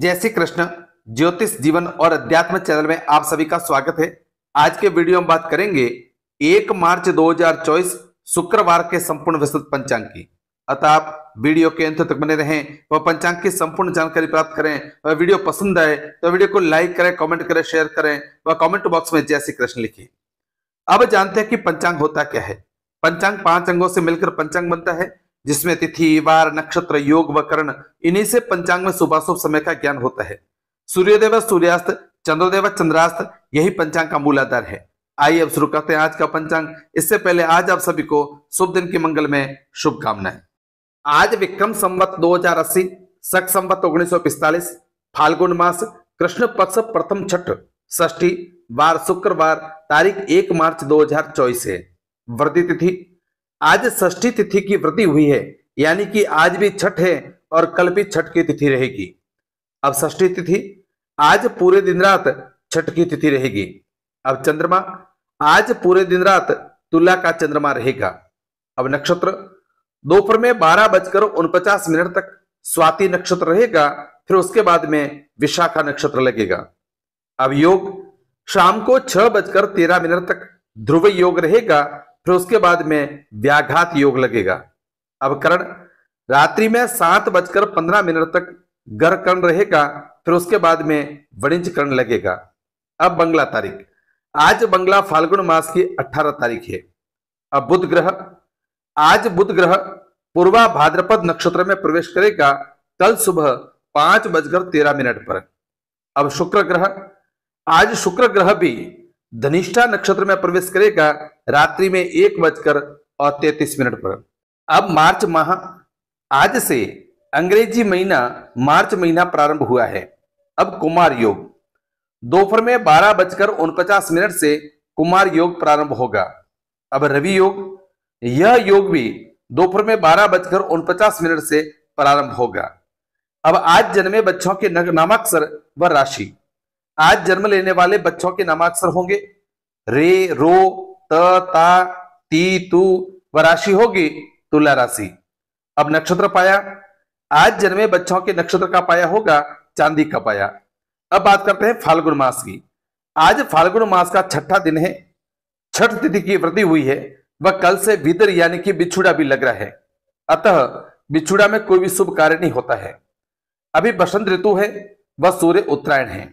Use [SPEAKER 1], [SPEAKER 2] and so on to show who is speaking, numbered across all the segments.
[SPEAKER 1] जय श्री कृष्ण ज्योतिष जीवन और अध्यात्म चैनल में आप सभी का स्वागत है आज के वीडियो में बात करेंगे एक मार्च 2024 शुक्रवार के संपूर्ण विस्तृत पंचांग की अतः आप वीडियो के अंत तक बने रहें व पंचांग की संपूर्ण जानकारी प्राप्त करें वह वीडियो पसंद आए तो वीडियो को लाइक करें कॉमेंट करें शेयर करें व कॉमेंट बॉक्स में जय श्री कृष्ण लिखे अब जानते हैं कि पंचांग होता क्या है पंचांग पांच अंगों से मिलकर पंचांग बनता है जिसमें तिथि वार नक्षत्र योग व कर्ण इन्हीं से पंचांग में सुबह शुभ समय का ज्ञान होता है सूर्यदेव सूर्यास्त चंद्रदेव चंद्रास्त यही पंचांग का मूल आधार है आइए अब शुरू करते हैं आज का पंचांग इससे पहले आज आप सभी को शुभ दिन की मंगल में शुभकामनाएं आज विक्रम संवत अस्सी सख संवत 1945 फाल्गुन मास कृष्ण पक्ष प्रथम छठ षष्ठी वार शुक्रवार तारीख एक मार्च चौबीस है वृद्धि तिथि आज ष्ठी तिथि की वृद्धि हुई है यानी कि आज भी छठ है और कल भी छठ की तिथि रहेगी अब ष्ठी तिथि आज पूरे दिन रात छठ की तिथि रहेगी अब चंद्रमा आज पूरे दिन रात तुला का चंद्रमा रहेगा अब नक्षत्र दोपहर में बारह बजकर उनपचास मिनट तक स्वाति नक्षत्र रहेगा फिर उसके बाद में विशाखा नक्षत्र लगेगा अब योग शाम को छह बजकर तेरह मिनट तक ध्रुव योग रहेगा फिर उसके बाद में व्याघात योग लगेगा अब करण रात्रि में सात बजकर पंद्रह मिनट तक गर कर्ण रहेगा फिर उसके बाद में वणिज कर्ण लगेगा अब बंगला तारीख आज बंगला फाल्गुन मास की अठारह तारीख है अब बुध ग्रह आज बुध ग्रह पूर्वा भाद्रपद नक्षत्र में प्रवेश करेगा कल सुबह पांच बजकर तेरह मिनट पर अब शुक्र ग्रह आज शुक्र ग्रह भी धनिष्ठा नक्षत्र में प्रवेश करेगा रात्रि में एक बजकर और तैतीस मिनट पर अब मार्च माह आज से अंग्रेजी महीना मार्च महीना प्रारंभ हुआ है अब कुमार योग दोपहर में बारह बजकर उनपचास मिनट से कुमार योग प्रारंभ होगा अब रवि योग यह योग भी दोपहर में बारह बजकर उनपचास मिनट से प्रारंभ होगा अब आज जन्मे बच्चों के नामाक्षर व राशि आज जन्म लेने वाले बच्चों के नामाक्षर होंगे रे रो त ता ती तू व राशि होगी तुला राशि अब नक्षत्र पाया आज जन्मे बच्चों के नक्षत्र का पाया होगा चांदी का पाया अब बात करते हैं फाल्गुन मास की आज फाल्गुन मास का छठा दिन है छठ तिथि की वृद्धि हुई है वह कल से भीतर यानी कि बिछुड़ा भी लग रहा है अतः बिछुड़ा में कोई भी शुभ कार्य नहीं होता है अभी बसंत ऋतु है वह सूर्य उत्तरायण है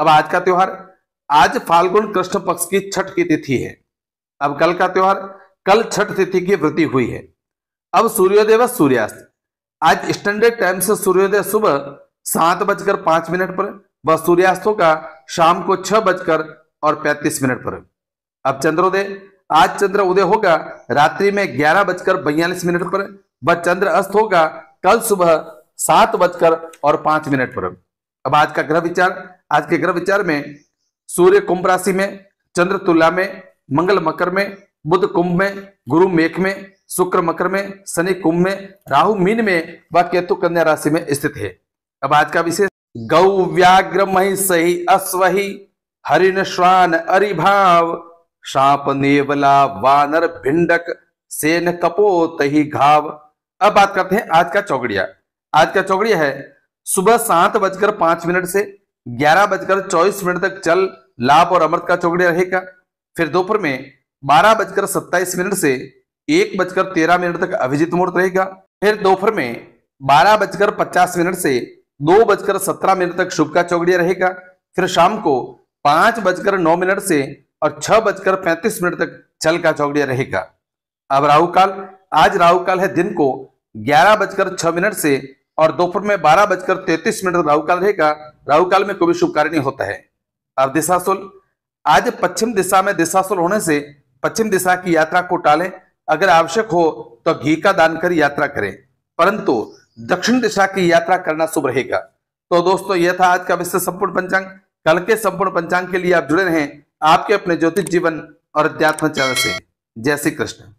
[SPEAKER 1] अब आज का त्योहार आज फाल्गुन कृष्ण पक्ष की छठ की तिथि है अब कल का त्यौहार कल छठ तिथि की वृद्धि हुई है अब सूर्योदय व सूर्यास्त आज स्टैंडर्ड टाइम से सूर्योदय सुबह सात बजकर पांच मिनट पर व सूर्यास्तों का शाम को छह बजकर और पैंतीस मिनट पर अब चंद्रोदय आज चंद्र उदय होगा रात्रि में ग्यारह बजकर बयालीस मिनट पर व चंद्र अस्त होगा कल सुबह सात बजकर और पांच मिनट पर अब आज का ग्रह विचार आज के ग्रह विचार में सूर्य कुंभ राशि में चंद्र तुला में मंगल मकर में बुध कुंभ में गुरु मेघ में शुक्र मकर में शनि कुंभ में राहु मीन में व केतु कन्या राशि में स्थित है अब आज का विशेष गौ व्याघ्र सही अश्वही हरिण श्वान अरिभाव सांप नेवला वानर भिंडक सेन कपोत तही घाव अब बात करते हैं आज का चौगड़िया आज का चौगड़िया है सुबह सात बजकर पांच मिनट से ग्यारह बजकर चौबीस मिनट तक चल लाभ और अमृत का चौगड़िया रहेगा फिर दोपहर में बारह बजकर सत्ताईस मिनट से एक बजकर तेरह मिनट तक अभिजीत मुहूर्त रहेगा फिर दोपहर में बारह बजकर पचास मिनट से दो बजकर सत्रह मिनट तक शुभ का चौगड़िया रहेगा फिर शाम को पांच बजकर नौ मिनट से और छह बजकर पैंतीस मिनट तक चल का चौगड़िया रहेगा अब राहु काल आज राहु काल है दिन को ग्यारह बजकर छह मिनट से और दोपहर में बारह बजकर तैतीस मिनट तक राहुकाल रहेगा राहुकाल में कोई शुभ कार्य नहीं होता है अब दिशाशुल आज पश्चिम दिशा में दिशासुर होने से पश्चिम दिशा की यात्रा को टालें अगर आवश्यक हो तो घी का दान कर यात्रा करें परंतु दक्षिण दिशा की यात्रा करना शुभ रहेगा तो दोस्तों यह था आज का विश्व संपूर्ण पंचांग कल के संपूर्ण पंचांग के लिए आप जुड़े रहें आपके अपने ज्योतिष जीवन और अध्यात्म चरण से जय श्री कृष्ण